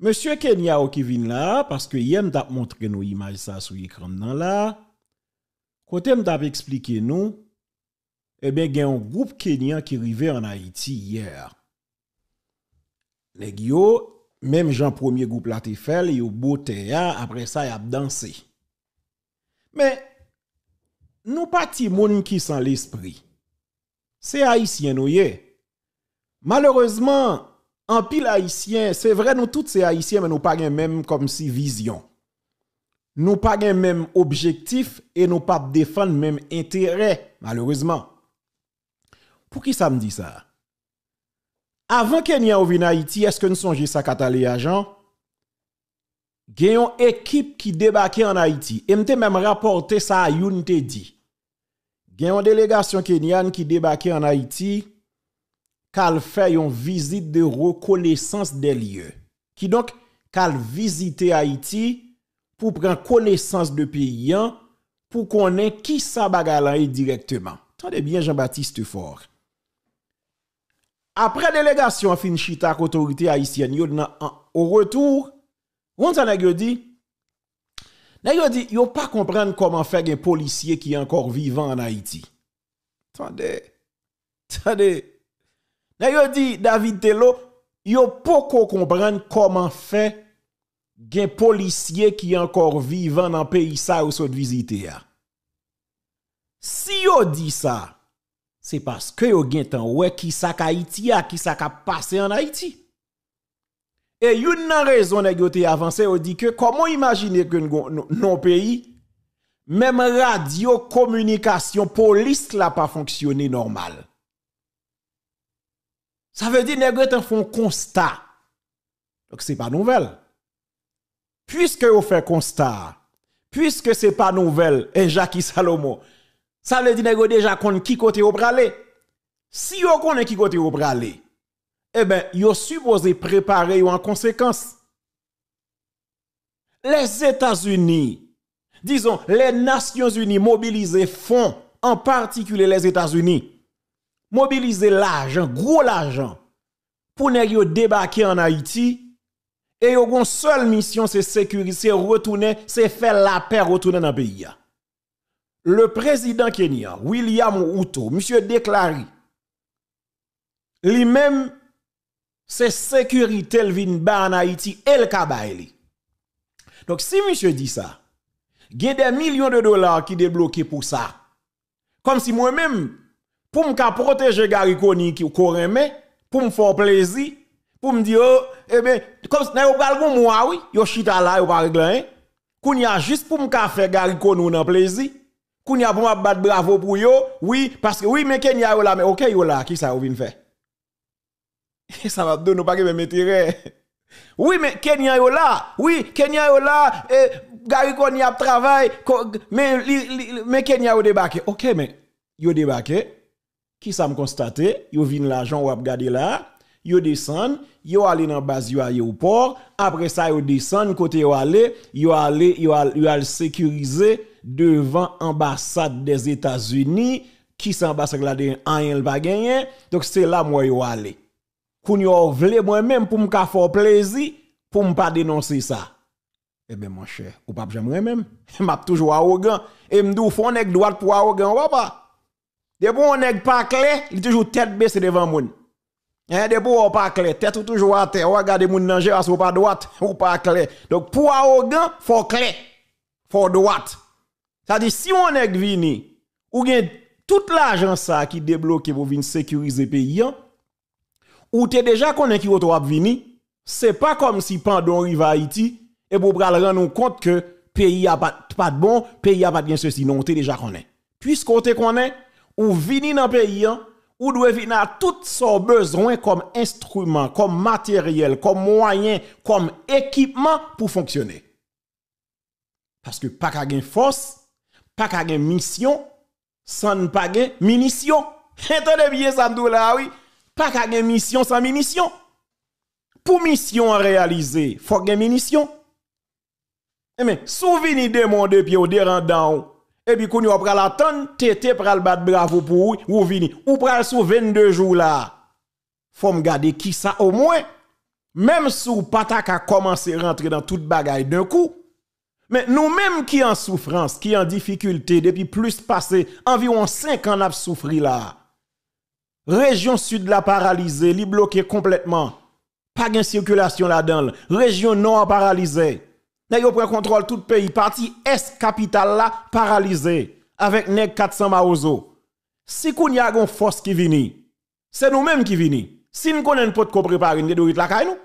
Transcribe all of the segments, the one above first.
Monsieur Kenya qui vient là, parce que hier, m'a montré nos images ça sur l'écran là. Côté m'a expliqué nous, eh bien, il un groupe kenyan qui arrivait en Haïti hier. Les yo, même Jean premier groupe là te fait, yo beauté après ça y a dansé. Mais nous pas moun qui sans l'esprit. C'est haïtien nous Malheureusement, en pile haïtien, c'est vrai, nous tous c'est haïtiens, mais nous pas même comme si vision. Nous pas même objectif et nous pas défendre même intérêt, malheureusement. Pour qui ça me dit ça? Avant Kenya vienne vin Haïti, est-ce que nous songez ça y agent? une équipe qui débarquait en Haïti. Et m'te même rapporté ça à Youn te dit. une délégation kenyane qui débarquait en Haïti qu'elle fait une visite de reconnaissance des lieux. Qui donc qu'elle visite Haïti pour prendre connaissance de pays pour connaître qui ça bagalan directement. Tendez bien Jean-Baptiste Fort. Après délégation fin chita autorité haïtienne au retour, on s'en a dit dit, pas comprendre comment faire un policier qui est encore vivant en Haïti. Attendez. Attendez. D'ailleurs, dit David Tello, yo poko comprendre comment fait gen policier qui encore vivant dans pays ça ou sont visiter hein. Si yo dit ça, c'est parce que yo gen tan ouais qui sa ka Haïti a, ah, qui sa passé en Haïti. Et yon nan raison nèg yo te avancé, yo dit que comment imaginer que non pays même radio communication police là pas fonctionner normal. Ça veut dire que les font constat. Donc, ce n'est pas nouvelle. Puisque vous faites constat, puisque ce n'est pas nouvelle, et Jacques Salomon, ça veut dire que déjà qu'on qui côté au pralé. Si vous connaissez qui côté vous bralé, eh bien, vous supposez préparer en conséquence. Les États-Unis, disons, les Nations Unies mobilisées font, en particulier les États-Unis, mobiliser l'argent, gros l'argent, pour ne débarquer en Haïti. Et yon seule mission, c'est sécurité, retourner, c'est faire la paix, retourner dans le pays. Le président kenya... William Outo, monsieur déclaré, lui-même, c'est sécurité le vin en Haïti El le Donc si monsieur dit ça, il y a des millions de dollars qui débloqués pour ça. Comme si moi-même, pour me protéger Gary Koni qui mais pour me faire plaisir, pour me dire, oh, eh ben comme n'a vous parlez moi, oui, vous chita là, vous pas régler eh. Qu'on y a juste pour me faire Gary Koni un plaisir. Qu'on y a pour me bravo pour yo, oui, parce que oui, mais Kenya yo là, mais ok yo là, qui ça vous faire? ça va donner, pas que Oui, mais Kenya yo là, oui, Kenya yo là, eh, Gary Koni a travail, mais, Kenya yo Ok, mais, yo débarqué qui ça me constaté, yo vin l'argent ou regarder là, yo descend, yo aller dans base yo port. après ça yo descend côté yo aller, yo aller yo aller sécuriser devant ambassade des États-Unis qui s'en ambassade là rien pas gagné. Donc c'est là moi yo aller. Koun yo vle moi-même pour me faire plaisir, pour me pas dénoncer ça. Eh bien, mon cher, ou pas j'aimerais même. m'a toujours arrogant. Et m'dou fon nek droite pour arrogant, ou pas? bon, on n'est pas clair, il toujours tête baissée devant moun. Hein, des n'est pas clair, tête toujours à terre, regarde moun danger n'est pas droite ou pas clair. Donc pour arrogant, faut clair. Faut droite. Ça dit si on est venu, ou bien toute l'argent ça qui débloque pour venir sécuriser pays hein, ou t'es déjà connu qui venir, ce c'est pas comme si pendant arrive à Haïti et pour pral rendre compte que pays a pas de bon, pays a pas de bien ceci, non, t'es déjà connu. Puisqu'on t'es connu, ou vini dans le pays, ou doit venir à tout son besoin comme instrument, comme matériel, comme moyen, comme équipement pour fonctionner. Parce que pas qu'à force, pas qu'à mission, sans ne pas gain munition. Entendez bien ça là, oui. Pas qu'à mission sans munition. Pour mission à réaliser, faut gain munition. Eh, Mais de mon puis au dérandant et puis qu'on va pral attendre tété pral bat bravo pour ou vini ou pral sou 22 jours là faut me garder qui ça au moins même sous a commencé à rentrer dans toute bagaille d'un coup mais nous-mêmes qui en souffrance qui en difficulté depuis plus passé environ 5 ans a souffri là région sud la paralysée li bloquée complètement pas de circulation là-dedans région nord paralysée nèg yo prend contrôle tout pays, parti est capital là paralysé avec nèg 400 maozo. Si qu'on y a une force qui vient, c'est nous-mêmes qui vini. Si nous connaissons pas de quoi préparer, nous devons la nous.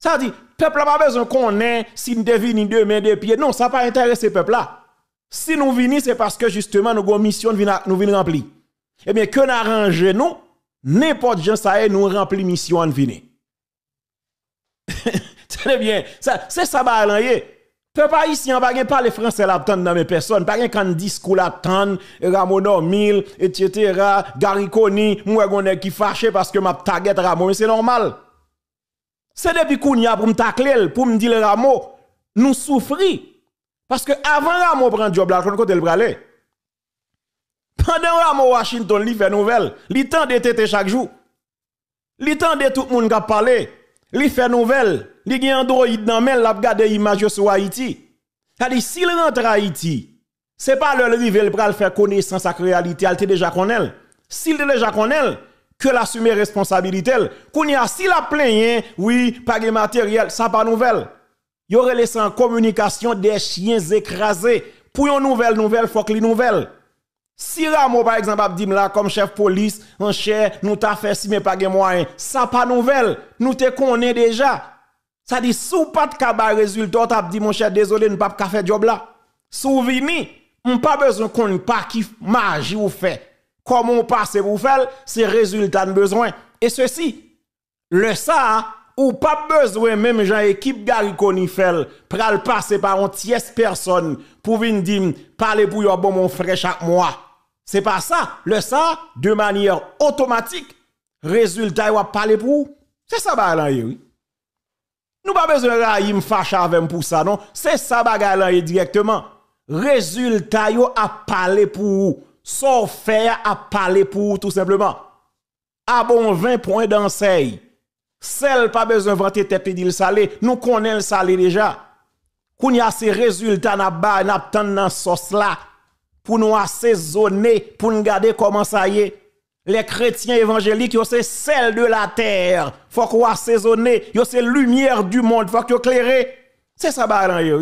Ça dit, peuple n'a pas besoin qu'on ait, si nous devons deux mains, deux pieds. Non, ça pas ce peuple là. Si nous venons, c'est parce que justement, nous avons une mission, nous venons remplir. Eh bien, que nous nous, n'importe qui, ça est, nous remplir mission, nous venons c'est bien. C'est ça, balayé. Peuple haïtien, pas gen parler français la dans mes personnes, pas rien kan discours la tan, Ramon Ormil, etc., Coni, moi est qui fâché parce que m'a target Ramon, c'est normal. C'est depuis qu'on a pour me tacler, pour me dire Ramon, nous souffrons. Parce que avant Ramon prend job là, côté le Pendant Ramon Washington, il fait nouvelle, li de tete chaque jour. Li de tout le monde qui a parler, Il fait nouvelle li gen Android nan men, l'a gade image sur Haïti. C'est-à-dire, rentre à Haïti, n'est pas le rivel pour faire connaissance de la réalité, elle déjà connaît. S'il déjà connaît, que l'assumer responsabilité. Qu'on y a, s'il a plein, oui, pas de matériel, ça pas nouvelle. Y aurait laissé en communication des chiens écrasés. Pour une nouvelle nouvelle, faut que les nouvelles. Si Ramo, par exemple, a dit comme chef police, en chef, nous t'a fait si mais pas moyens, ça pas nouvelle. Nous te connaît déjà. Ça dit, sous pas de kaba résultat, t'as dit, mon cher, désolé, nous pas de faire job là. Souvenir, pas besoin qu'on pas qui magie ou fait. Comment on passe pour faire, c'est résultat de besoin. Et ceci, le ça, ou pas besoin même j'ai équipe Gary pour pral passer par une tierce personne pour venir dire « pour yon bon mon frère chaque mois. C'est pas ça. Le ça de manière automatique résultat va parler pour C'est ça bah oui. Nous pas besoin de raïm fâcher pour ça, non. C'est ça bagaille directement. Résultat yo a parler pour Sauf faire a parler pour vous, tout simplement. A ah bon 20 points d'enseigne. Celle pas besoin vanter tête et salé. Nous connaissons le salé déjà. il y a ces résultats n'a ba n'a dans sauce là pour nous assaisonner, pour nous garder comment ça y est. Les chrétiens évangéliques, c'est celle de la terre. Faut qu'on assaisonne, c'est lumière du monde, faut qu'on éclairer. C'est ça dans bah, yo.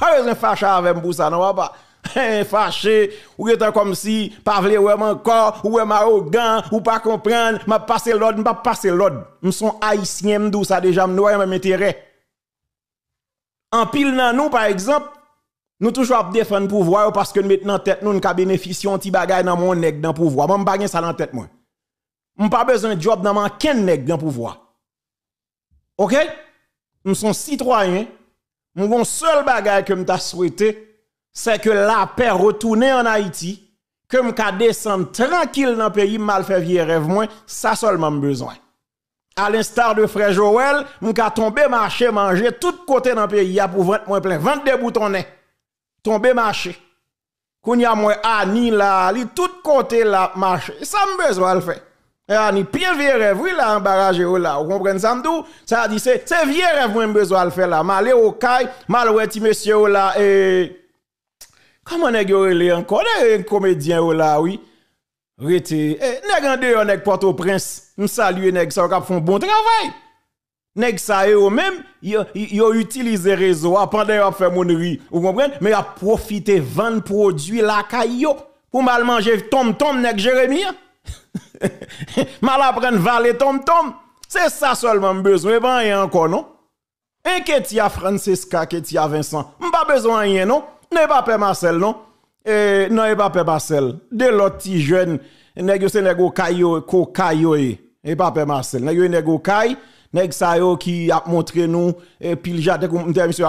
Pas besoin fâcher avec pour ça, non pas. Bah. fâché ou étant comme si pas vle ouais encore ou ouais arrogant ou pas comprendre m'a passé l'ordre m'a passé l'ordre Nous sont haïtiens. m'dou ça déjà nous leur même intérêt en pile nan nous par exemple nous toujours défendre pouvoir parce que maintenant tête nous nous de petit vie dans mon nez, dans pouvoir. Moi pas ça dans tête moi. n'ai pas besoin de job dans mon nez, dans dans pouvoir. OK Nous sommes citoyens. Mon seul bagarre que m'ta souhaité c'est que la paix retourne en Haïti, que je descendre tranquille dans le pays mal fait vieux rêve moi, ça seulement besoin. À l'instar de frère Joël, m'ka tomber marcher manger tout côté dans le pays pour vendre moins plein, vendre des boutons nez tomber marché. Qu'on y a moins Annie là, li tout côté là marché. Ça me besoin le faire. Et Annie bien vieux rêve, oui là en barrage oh là. Vous comprenez ça m'dou? Ça dit c'est c'est vieux rêve moi besoin le faire là. Malé au caille, mal ouais ti monsieur oh là et comment nèg yo relé encore eh, un comédien oh là oui. Rete, eh, nèg en dehors nèg Port-au-Prince. Me saluer nèg ça qui font bon travail nèg sa eux même yo utilisé réseau pendant yo fait monnerie vous comprenez mais a profité vendre produit la caillou pour mal manger tom tom nèg Jérémie mal apprendre valer tom tom c'est ça seulement besoin e pas rien encore non Inquiète a Francesca, y a Vincent. M'pas besoin rien non. Ne pas père Marcel non. Eh non e pas père Marcel. De l'autre petit jeune nèg se nèg au caillou, ko caillou. Et e pas père Marcel. Nèg nèg au caillou nèg sa yo qui a montré nous et eh, pile jate comme monsieur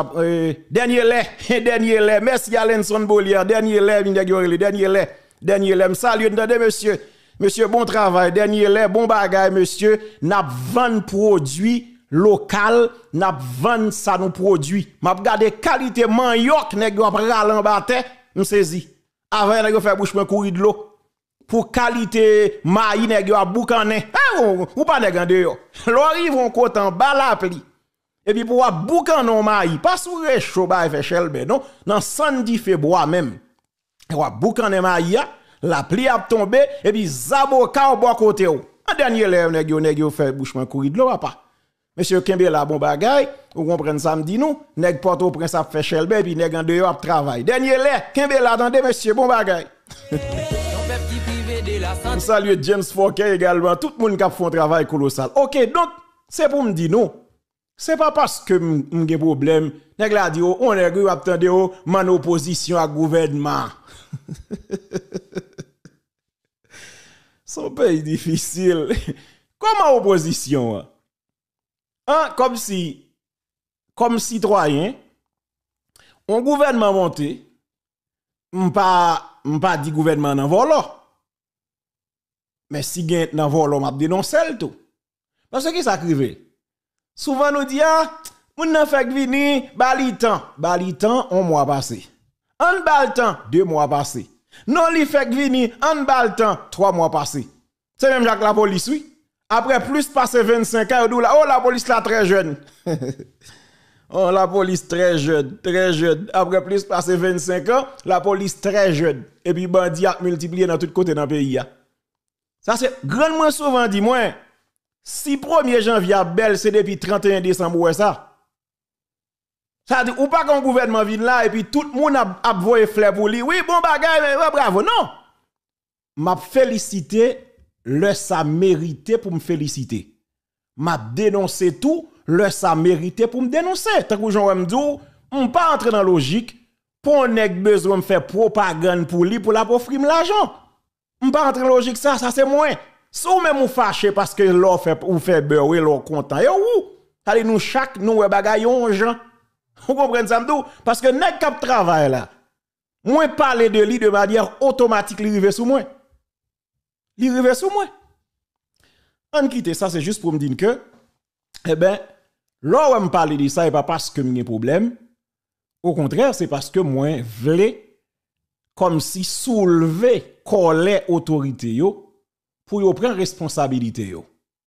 dernier lait dernier lait merci Alenson Bolier dernier lait le dernier lait dernier lait salut monsieur monsieur bon travail dernier lait bon bagage monsieur n'a vendre produit local n'a vendre ça nous produit m'a regardé qualité manioc nèg yo prend bataille me saisi avant nèg faire bouche courir de l'eau pour qualité maï nèg yo a eh, ou, pas nèg de yo l'arrive on côté en bas la pli et puis pour boucan non maï pas sous réchaud ba fait chelbe non dans samedi février même ou boucané maï la pli a tombé et puis zaboka au bon côté en dernier lève nèg yo nèg yo fait bouchement courir de l'eau pas Monsieur Kembe la bon bagay, ou comprenez samedi nous, nèg porte au prince a fait et puis nèg en dehors a travail. Dernier lè, Kembe la attendez monsieur bon bagay. Salut James Fokker également, tout le monde qui a fait un travail colossal. Ok, donc, c'est pour me dire non. C'est pas parce que j'ai problème, nèg la oh, on est oh, opposition à gouvernement. Son pays difficile. Comment opposition hein? Hein, comme si comme citoyen un gouvernement monté, n'a pas dit gouvernement en volant. Mais si gen nan volo dénoncer tout. Parce que ça crivé. Souvent nous dit ah, moun nan vini, bali temps, bali un mois passé. Un bal temps, deux mois passé. Non li fait vini, un bal trois mois passé. C'est même Jacques la police oui. Après plus passé 25 ans, oh la police là très jeune. Oh, la police très jeune, très jeune. Après plus passé 25 ans, la police très jeune. Et puis, bandit a multiplié dans tout côté dans le pays. Hein. Ça, c'est grandement souvent dit, moi, si 1er janvier à Belle, c'est depuis 31 décembre, ouais, ça. Ça dit, ou pas qu'un gouvernement vient là, et puis tout le monde a, a pour lui. Oui, bon bagage, mais bravo. Non. M'a félicité, le ça mérité pour me féliciter. M'a dénoncé tout, le ça mérité pour me dénoncer. Tant que j'en me on m'm pas entrer dans la logique, pour on besoin de faire propagande pour lui, pour la offrir l'argent. Je ne pas logique ça, ça c'est moins Si même ou fâché parce que l'on fait ou fait beurre et l'on content. Et Allez nous chaque nous bagayons gens. Vous comprenez ça Parce que nèg travail là. moins parler de lui de manière automatique li rive sous moi. Il rive sous moi. En quitte ça c'est juste pour me dire que eh ben l'on me de ça et pas parce que j'ai un problème. Au contraire, c'est parce que moi voulais comme si soulevé coller autorité pour prendre responsabilité yo.